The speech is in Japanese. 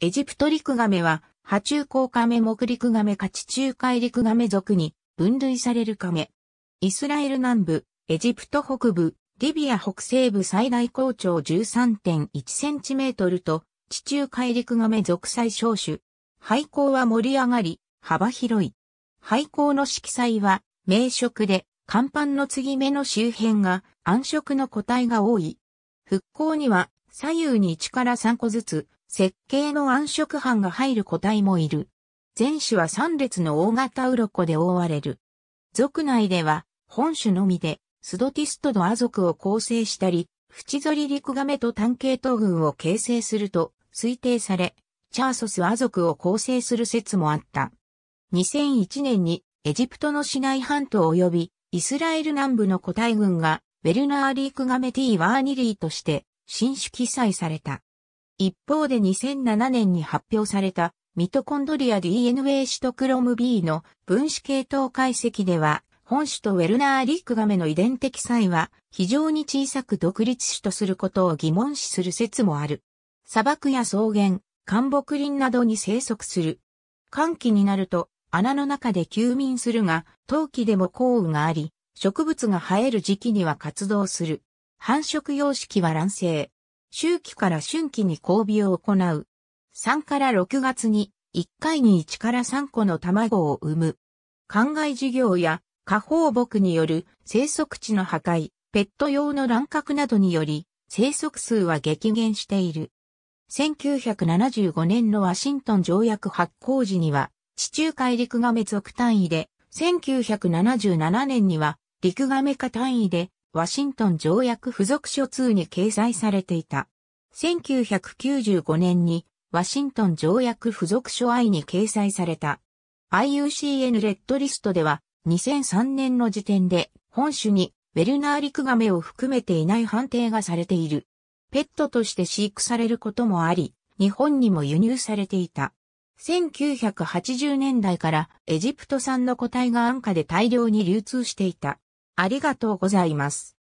エジプトリクガメは、波中甲ガメ目陸ガメか地中海陸ガメ属に分類されるカメ。イスラエル南部、エジプト北部、リビア北西部最大高潮 13.1cm と、地中海陸ガメ属最小種。廃校は盛り上がり、幅広い。廃校の色彩は、明色で、甲板の継ぎ目の周辺が暗色の個体が多い。復興には左右に1から3個ずつ設計の暗色斑が入る個体もいる。全種は3列の大型鱗で覆われる。族内では、本種のみで、スドティストドア族を構成したり、フチゾリリクガメと単系統群を形成すると推定され、チャーソスア族を構成する説もあった。2001年にエジプトの市内半島及びイスラエル南部の個体群がウェルナーリークガメティーワーニリーとして新種記載された。一方で2007年に発表されたミトコンドリア DNA シトクロム B の分子系統解析では、本種とウェルナー・リックガメの遺伝的差異は非常に小さく独立種とすることを疑問視する説もある。砂漠や草原、寒木林などに生息する。寒気になると穴の中で休眠するが、冬季でも降雨があり、植物が生える時期には活動する。繁殖様式は卵生。秋季から春季に交尾を行う。3から6月に1回に1から3個の卵を産む。灌漑事業や下放牧による生息地の破壊、ペット用の乱獲などにより生息数は激減している。1975年のワシントン条約発行時には地中海陸亀属単位で、1977年には陸亀化単位でワシントン条約付属書2に掲載されていた。1995年にワシントン条約付属書 I に掲載された。IUCN レッドリストでは2003年の時点で本種にウェルナーリクガメを含めていない判定がされている。ペットとして飼育されることもあり、日本にも輸入されていた。1980年代からエジプト産の個体が安価で大量に流通していた。ありがとうございます。